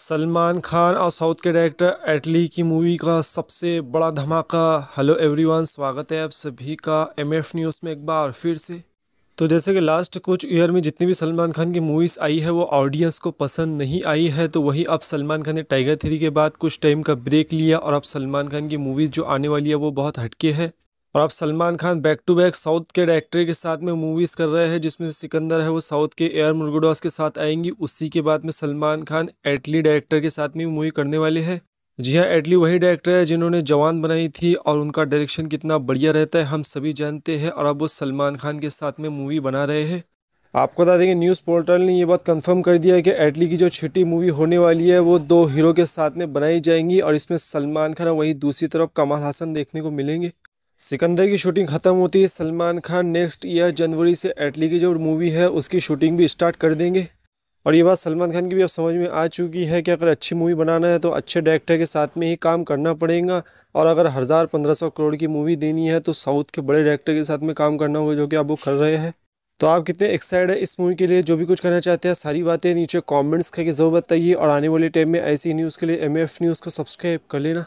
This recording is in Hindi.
सलमान खान और साउथ के डायरेक्टर एटली की मूवी का सबसे बड़ा धमाका हेलो एवरीवन स्वागत है आप सभी का एमएफ न्यूज़ में एक बार फिर से तो जैसे कि लास्ट कुछ ईयर में जितनी भी सलमान खान की मूवीज़ आई है वो ऑडियंस को पसंद नहीं आई है तो वही अब सलमान खान ने टाइगर थ्री के बाद कुछ टाइम का ब्रेक लिया और अब सलमान खान की मूवीज़ जो आने वाली है वो बहुत हटके है और अब Salman Khan back to back south के डायरेक्टर के साथ में मूवीज़ कर रहे हैं जिसमें से सिकंदर है वो साउथ के एयर मुर्गुडॉस के साथ आएंगी उसी के बाद में सलमान खान एटली डायरेक्टर के साथ में मूवी करने वाले हैं जी हाँ एटली वही डायरेक्टर है जिन्होंने जवान बनाई थी और उनका डायरेक्शन कितना बढ़िया रहता है हम सभी जानते हैं और अब वो सलमान खान के साथ में मूवी बना रहे हैं आपको बता दें कि न्यूज़ पोर्टल ने ये बात कंफर्म कर दिया है कि एटली की जो छठी मूवी होने वाली है वो दो हीरो के साथ में बनाई जाएंगी और इसमें सलमान खान और वही दूसरी तरफ कमल हासन देखने को मिलेंगे सिकंदर की शूटिंग ख़त्म होती है सलमान खान नेक्स्ट ईयर जनवरी से एटली की जो मूवी है उसकी शूटिंग भी स्टार्ट कर देंगे और ये बात सलमान खान की भी अब समझ में आ चुकी है कि अगर अच्छी मूवी बनाना है तो अच्छे डायरेक्टर के साथ में ही काम करना पड़ेगा और अगर हज़ार पंद्रह सौ करोड़ की मूवी देनी है तो साउथ के बड़े डायरेक्टर के साथ में काम करना होगा जो कि आप वो कर रहे हैं तो आप कितने एक्साइटेड है इस मूवी के लिए जो भी कुछ करना चाहते हैं सारी बातें नीचे कमेंट्स करके जरूर बताइए और आने वाले टाइम में ऐसी न्यूज़ के लिए एम न्यूज़ को सब्सक्राइब कर लेना